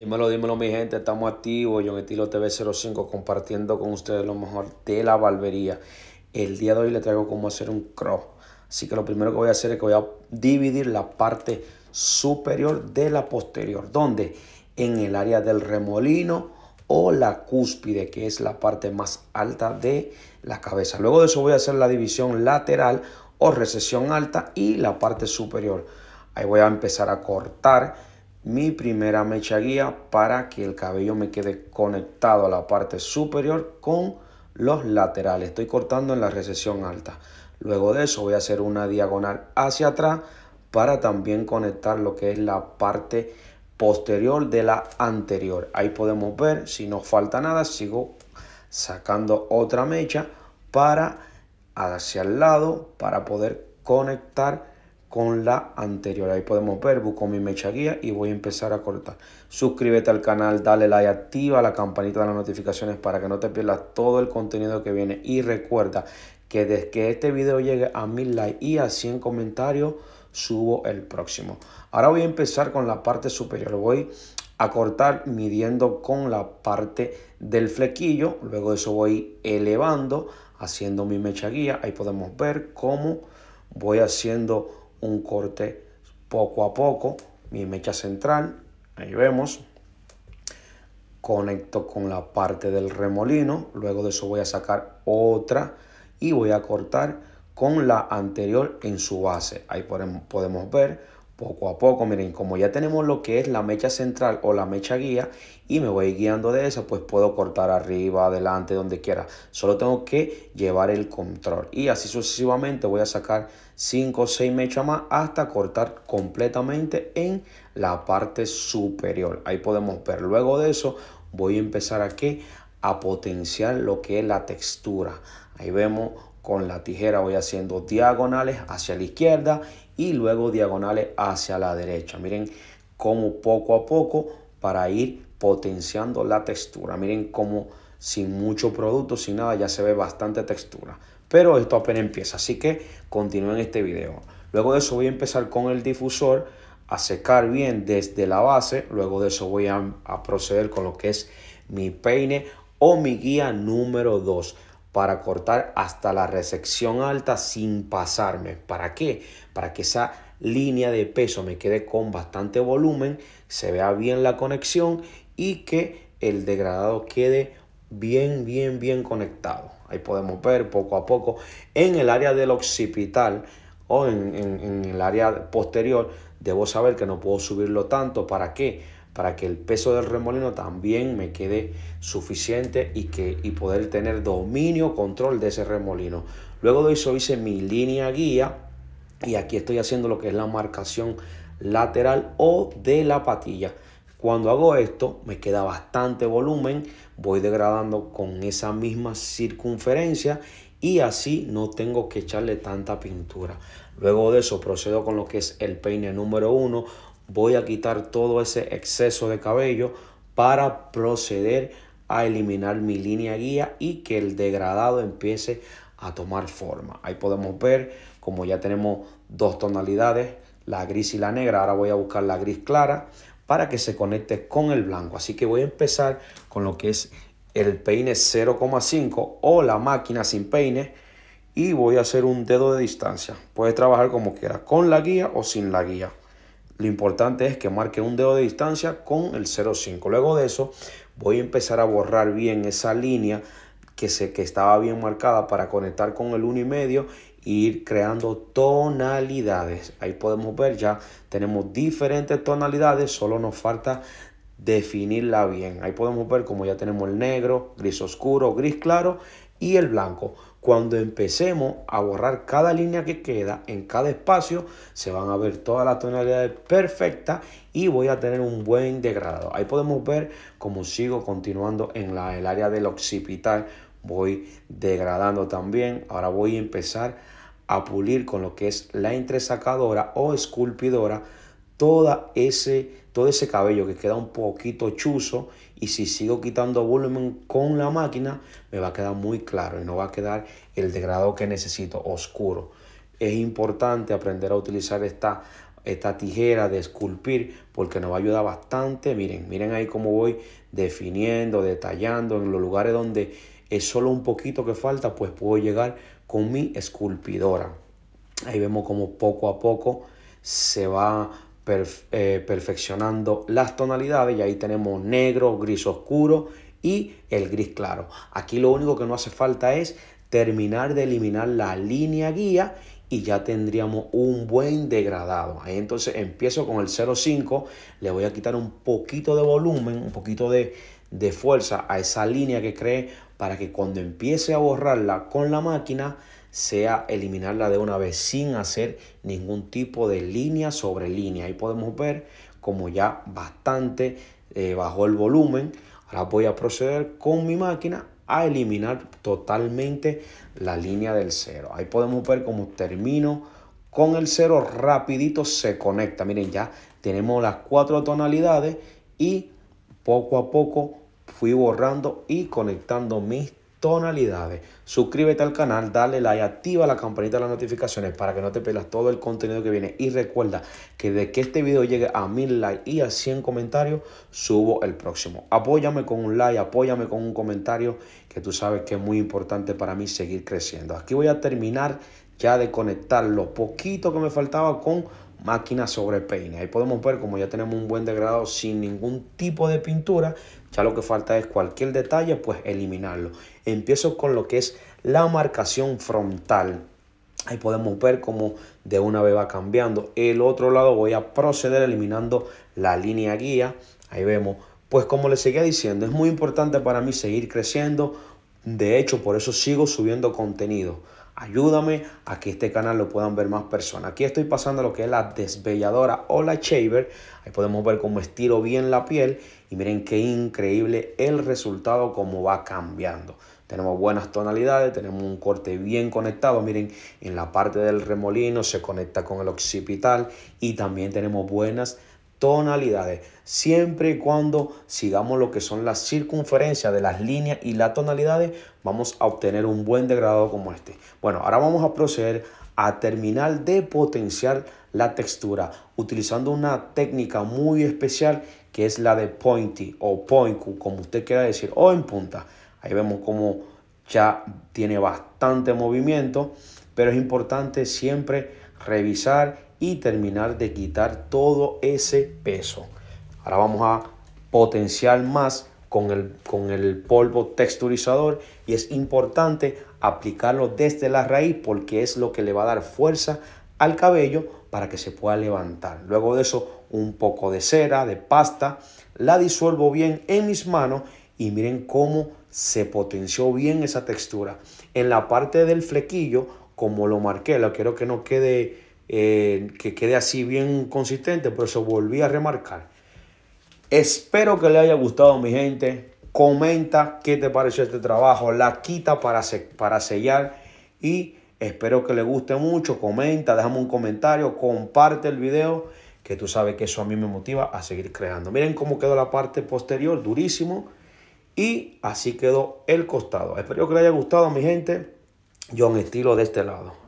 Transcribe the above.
Dímelo, dímelo mi gente, estamos activos, John Estilo TV05 compartiendo con ustedes lo mejor de la barbería. El día de hoy le traigo cómo hacer un cross. Así que lo primero que voy a hacer es que voy a dividir la parte superior de la posterior. ¿Dónde? En el área del remolino o la cúspide, que es la parte más alta de la cabeza. Luego de eso voy a hacer la división lateral o recesión alta y la parte superior. Ahí voy a empezar a cortar mi primera mecha guía para que el cabello me quede conectado a la parte superior con los laterales. Estoy cortando en la recesión alta. Luego de eso voy a hacer una diagonal hacia atrás para también conectar lo que es la parte posterior de la anterior. Ahí podemos ver si no falta nada. Sigo sacando otra mecha para hacia el lado para poder conectar con la anterior. Ahí podemos ver, busco mi mecha guía y voy a empezar a cortar. Suscríbete al canal, dale like, activa la campanita de las notificaciones para que no te pierdas todo el contenido que viene. Y recuerda que desde que este video llegue a mil likes y a 100 comentarios, subo el próximo. Ahora voy a empezar con la parte superior. Voy a cortar midiendo con la parte del flequillo. Luego de eso voy elevando, haciendo mi mecha guía. Ahí podemos ver cómo voy haciendo un corte poco a poco, mi mecha central, ahí vemos, conecto con la parte del remolino, luego de eso voy a sacar otra y voy a cortar con la anterior en su base. Ahí podemos ver poco a poco, miren, como ya tenemos lo que es la mecha central o la mecha guía y me voy guiando de eso, pues puedo cortar arriba, adelante, donde quiera. Solo tengo que llevar el control y así sucesivamente voy a sacar 5 o 6 mechas más hasta cortar completamente en la parte superior. Ahí podemos ver. Luego de eso voy a empezar aquí a potenciar lo que es la textura. Ahí vemos con la tijera voy haciendo diagonales hacia la izquierda y luego diagonales hacia la derecha. Miren cómo poco a poco para ir potenciando la textura. Miren cómo sin mucho producto, sin nada, ya se ve bastante textura. Pero esto apenas empieza, así que continúen este video. Luego de eso voy a empezar con el difusor a secar bien desde la base. Luego de eso voy a, a proceder con lo que es mi peine o mi guía número 2 para cortar hasta la resección alta sin pasarme. ¿Para qué? Para que esa línea de peso me quede con bastante volumen, se vea bien la conexión y que el degradado quede bien, bien, bien conectado. Ahí podemos ver poco a poco en el área del occipital o en, el área posterior. Debo saber que no puedo subirlo tanto. ¿Para qué? para que el peso del remolino también me quede suficiente y, que, y poder tener dominio, control de ese remolino. Luego de eso hice mi línea guía y aquí estoy haciendo lo que es la marcación lateral o de la patilla. Cuando hago esto me queda bastante volumen, voy degradando con esa misma circunferencia y así no tengo que echarle tanta pintura. Luego de eso procedo con lo que es el peine número uno, voy a quitar todo ese exceso de cabello para proceder a eliminar mi línea guía y que el degradado empiece a tomar forma. Ahí podemos ver como ya tenemos dos tonalidades, la gris y la negra. Ahora voy a buscar la gris clara para que se conecte con el blanco. Así que voy a empezar con lo que es el peine 0,5 o la máquina sin peine y voy a hacer un dedo de distancia. Puedes trabajar como quieras, con la guía o sin la guía. Lo importante es que marque un dedo de distancia con el 0,5. Luego de eso voy a empezar a borrar bien esa línea que, se, que estaba bien marcada para conectar con el 1,5 y medio e ir creando tonalidades. Ahí podemos ver ya tenemos diferentes tonalidades, solo nos falta definirla bien. Ahí podemos ver como ya tenemos el negro, gris oscuro, gris claro y el blanco. Cuando empecemos a borrar cada línea que queda en cada espacio, se van a ver todas las tonalidades perfectas y voy a tener un buen degradado. Ahí podemos ver cómo sigo continuando en el área del occipital. Voy degradando también. Ahora voy a empezar a pulir con lo que es la entresacadora o esculpidora toda ese, todo ese cabello que queda un poquito chuzo y si sigo quitando volumen con la máquina me va a quedar muy claro y no va a quedar el degradado que necesito oscuro. Es importante aprender a utilizar esta, esta tijera de esculpir porque nos va a ayudar bastante. Miren, miren ahí cómo voy definiendo, detallando en los lugares donde es solo un poquito que falta, pues puedo llegar con mi esculpidora. Ahí vemos como poco a poco se va eh, perfeccionando las tonalidades y ahí tenemos negro, gris oscuro y el gris claro. Aquí lo único que no hace falta es terminar de eliminar la línea guía y ya tendríamos un buen degradado. entonces empiezo con el 0.5, le voy a quitar un poquito de volumen, un poquito de, fuerza a esa línea que cree para que cuando empiece a borrarla con la máquina sea eliminarla de una vez sin hacer ningún tipo de línea sobre línea. Ahí podemos ver como ya bastante eh, bajó el volumen. Ahora voy a proceder con mi máquina a eliminar totalmente la línea del cero. Ahí podemos ver como termino con el cero rapidito se conecta. Miren, ya tenemos las cuatro tonalidades y poco a poco fui borrando y conectando mis tonalidades. Suscríbete al canal, dale like, activa la campanita de las notificaciones para que no te pierdas todo el contenido que viene. Y recuerda que de que este video llegue a mil likes y a 100 comentarios, subo el próximo. Apóyame con un like, apóyame con un comentario, que tú sabes que es muy importante para mí seguir creciendo. Aquí voy a terminar ya de conectar lo poquito que me faltaba con máquina sobre peine. Ahí podemos ver como ya tenemos un buen degradado sin ningún tipo de pintura. Ya lo que falta es cualquier detalle, pues eliminarlo. Empiezo con lo que es la marcación frontal. Ahí podemos ver como de una vez va cambiando. El otro lado voy a proceder eliminando la línea guía. Ahí vemos. Pues como les seguía diciendo, es muy importante para mí seguir creciendo. De hecho, por eso sigo subiendo contenido ayúdame a que este canal lo puedan ver más personas. Aquí estoy pasando lo que es la desvelladora o la shaver. Ahí podemos ver cómo estiro bien la piel y miren qué increíble el resultado, cómo va cambiando. Tenemos buenas tonalidades, tenemos un corte bien conectado. Miren, en la parte del remolino se conecta con el occipital y también tenemos buenas tonalidades, siempre y cuando sigamos lo que son las circunferencias de las líneas y las tonalidades, vamos a obtener un buen degradado como este. Bueno, ahora vamos a proceder a terminar de potenciar la textura utilizando una técnica muy especial que es la de pointy o point como usted quiera decir, o en punta. Ahí vemos como ya tiene bastante movimiento, pero es importante siempre revisar y terminar de quitar todo ese peso. Ahora vamos a potenciar más con el, con el polvo texturizador y es importante aplicarlo desde la raíz porque es lo que le va a dar fuerza al cabello para que se pueda levantar. Luego de eso un poco de cera, de pasta, la disuelvo bien en mis manos y miren cómo se potenció bien esa textura. En la parte del flequillo, como lo marqué, lo quiero que no quede eh, que quede así bien consistente, por eso volví a remarcar. Espero que le haya gustado mi gente. Comenta qué te pareció este trabajo, la quita para, para sellar y espero que le guste mucho. Comenta, déjame un comentario, comparte el video que tú sabes que eso a mí me motiva a seguir creando. Miren cómo quedó la parte posterior, durísimo. Y así quedó el costado. Espero que le haya gustado mi gente. Yo en Estilo de este lado.